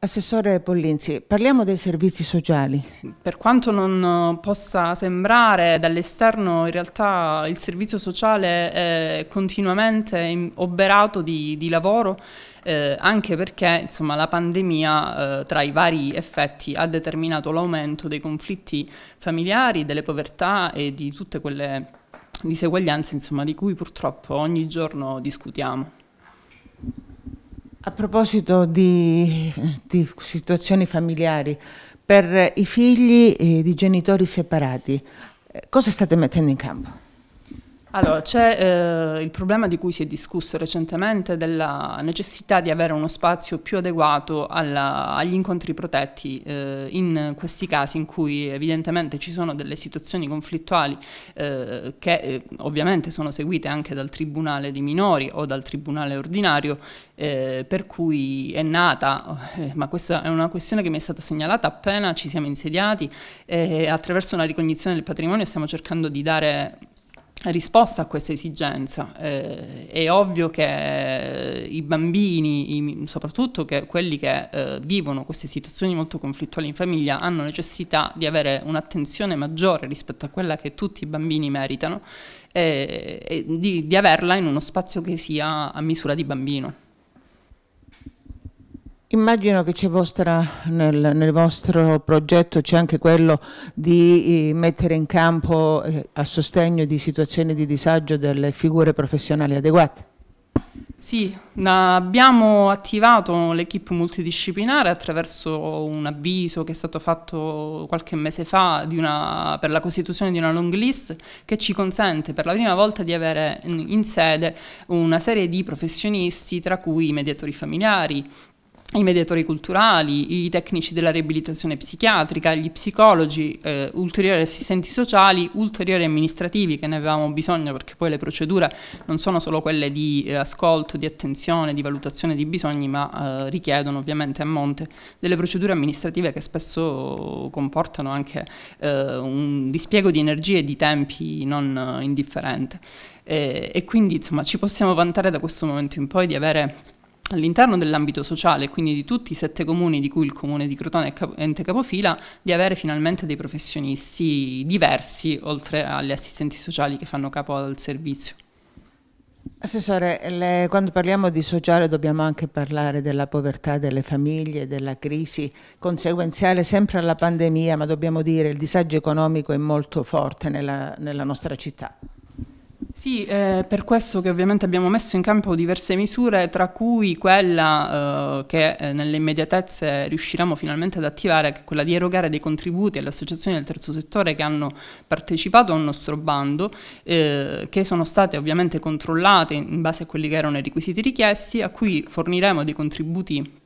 Assessore Pollinzi, parliamo dei servizi sociali. Per quanto non eh, possa sembrare dall'esterno, in realtà il servizio sociale è continuamente oberato di, di lavoro eh, anche perché insomma, la pandemia eh, tra i vari effetti ha determinato l'aumento dei conflitti familiari, delle povertà e di tutte quelle diseguaglianze insomma, di cui purtroppo ogni giorno discutiamo. A proposito di, di situazioni familiari, per i figli di genitori separati, eh, cosa state mettendo in campo? Allora, c'è eh, il problema di cui si è discusso recentemente della necessità di avere uno spazio più adeguato alla, agli incontri protetti eh, in questi casi in cui evidentemente ci sono delle situazioni conflittuali eh, che eh, ovviamente sono seguite anche dal tribunale di minori o dal tribunale ordinario eh, per cui è nata, eh, ma questa è una questione che mi è stata segnalata appena ci siamo insediati e attraverso una ricognizione del patrimonio stiamo cercando di dare risposta a questa esigenza. Eh, è ovvio che eh, i bambini, soprattutto che quelli che eh, vivono queste situazioni molto conflittuali in famiglia, hanno necessità di avere un'attenzione maggiore rispetto a quella che tutti i bambini meritano e, eh, e di, di averla in uno spazio che sia a misura di bambino. Immagino che vostra, nel, nel, vostro progetto c'è anche quello di eh, mettere in campo eh, a sostegno di situazioni di disagio delle figure professionali adeguate. Sì, abbiamo attivato l'equipe multidisciplinare attraverso un avviso che è stato fatto qualche mese fa una, per la costituzione di una long list che ci consente per la prima volta di avere in sede una serie di professionisti tra cui i mediatori familiari, i mediatori culturali, i tecnici della riabilitazione psichiatrica, gli psicologi, eh, ulteriori assistenti sociali, ulteriori amministrativi che ne avevamo bisogno perché poi le procedure non sono solo quelle di eh, ascolto, di attenzione, di valutazione di bisogni, ma eh, richiedono ovviamente a monte delle procedure amministrative che spesso comportano anche eh, un dispiego di energie e di tempi non eh, indifferente. E, eh, e quindi insomma ci possiamo vantare da questo momento in poi di avere all'interno dell'ambito sociale, quindi di tutti i sette comuni di cui il comune di Crotone è capo- ente capofila, di avere finalmente dei professionisti diversi oltre agli assistenti sociali che fanno capo al servizio. Assessore, le, quando parliamo di sociale dobbiamo anche parlare della povertà delle famiglie, della crisi conseguenziale sempre alla pandemia, ma dobbiamo dire che il disagio economico è molto forte nella, nella nostra città. Sì, è eh, per questo che ovviamente abbiamo messo in campo diverse misure, tra cui quella eh, che eh, nelle immediatezze riusciremo finalmente ad attivare, che è quella di erogare dei contributi alle associazioni del terzo settore che hanno partecipato al nostro bando, eh, che sono state ovviamente controllate in base a quelli che erano i requisiti richiesti, a cui forniremo dei contributi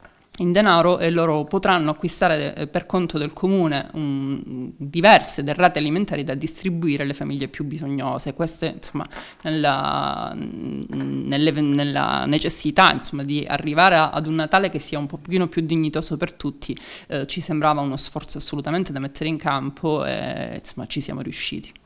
in denaro e loro potranno acquistare de- eh, per conto del comune un, diverse derrate alimentari da distribuire alle famiglie più bisognose. Queste, insomma, nella, nelle, nella necessità insomma, di arrivare a, ad un Natale che sia un pochino più dignitoso per tutti, eh, ci sembrava uno sforzo assolutamente da mettere in campo e insomma, ci siamo riusciti.